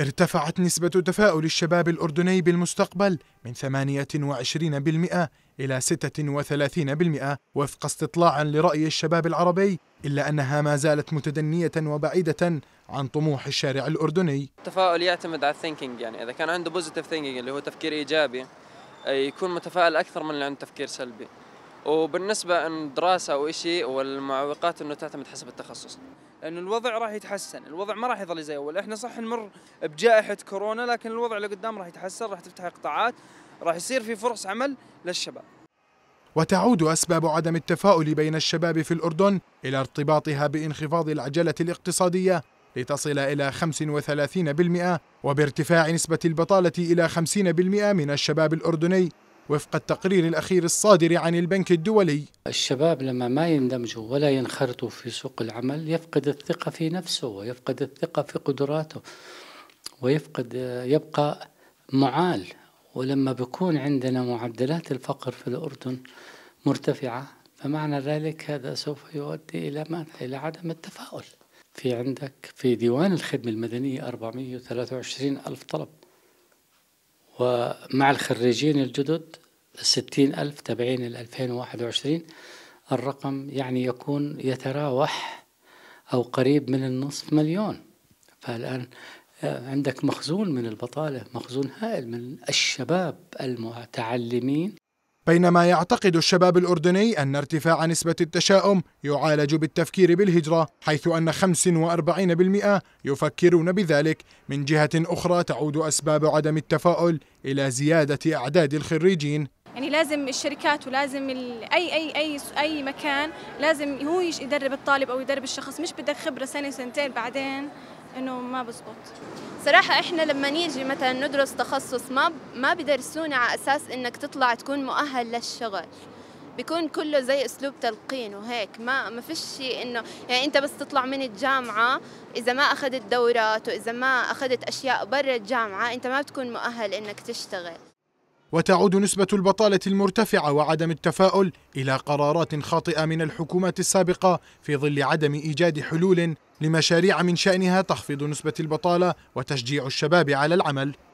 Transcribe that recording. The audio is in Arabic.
ارتفعت نسبة تفاؤل الشباب الأردني بالمستقبل من 28% إلى 36% وفق استطلاع لرأي الشباب العربي إلا أنها ما زالت متدنية وبعيدة عن طموح الشارع الأردني التفاؤل يعتمد على الثينكينج يعني إذا كان عنده بوزيتيف ثينكينج اللي هو تفكير إيجابي يكون متفائل أكثر من اللي عنده تفكير سلبي وبالنسبه ان دراسه او شيء والمعوقات انه تعتمد حسب التخصص لانه الوضع راح يتحسن، الوضع ما راح يظل زي اول، احنا صح نمر بجائحه كورونا لكن الوضع اللي قدام راح يتحسن، راح تفتح قطاعات، راح يصير في فرص عمل للشباب. وتعود أسباب عدم التفاؤل بين الشباب في الأردن إلى ارتباطها بانخفاض العجلة الاقتصادية لتصل إلى 35% وبارتفاع نسبة البطالة إلى 50% من الشباب الأردني وفق التقرير الأخير الصادر عن البنك الدولي الشباب لما ما يندمجوا ولا ينخرطوا في سوق العمل يفقد الثقة في نفسه ويفقد الثقة في قدراته ويفقد يبقى معال ولما بكون عندنا معدلات الفقر في الأردن مرتفعة فمعنى ذلك هذا سوف يؤدي إلى ماذا؟ إلى عدم التفاؤل في عندك في ديوان الخدمة المدنية 423 ألف طلب ومع الخريجين الجدد الستين ألف تابعين وواحد 2021 الرقم يعني يكون يتراوح أو قريب من النصف مليون فالآن آه، عندك مخزون من البطالة مخزون هائل من الشباب المتعلمين بينما يعتقد الشباب الأردني أن ارتفاع نسبة التشاؤم يعالج بالتفكير بالهجرة حيث أن 45% يفكرون بذلك من جهة أخرى تعود أسباب عدم التفاؤل إلى زيادة أعداد الخريجين يعني لازم الشركات ولازم اي اي اي اي مكان لازم هو يدرب الطالب او يدرب الشخص مش بدك خبره سنه سنتين بعدين انه ما بزبط صراحة احنا لما نيجي مثلا ندرس تخصص ما ما بدرسونا على اساس انك تطلع تكون مؤهل للشغل بيكون كله زي اسلوب تلقين وهيك ما ما فيش شيء انه يعني انت بس تطلع من الجامعه اذا ما اخذت دورات واذا ما اخذت اشياء برا الجامعه انت ما بتكون مؤهل انك تشتغل وتعود نسبة البطالة المرتفعة وعدم التفاؤل إلى قرارات خاطئة من الحكومات السابقة في ظل عدم إيجاد حلول لمشاريع من شأنها تخفيض نسبة البطالة وتشجيع الشباب على العمل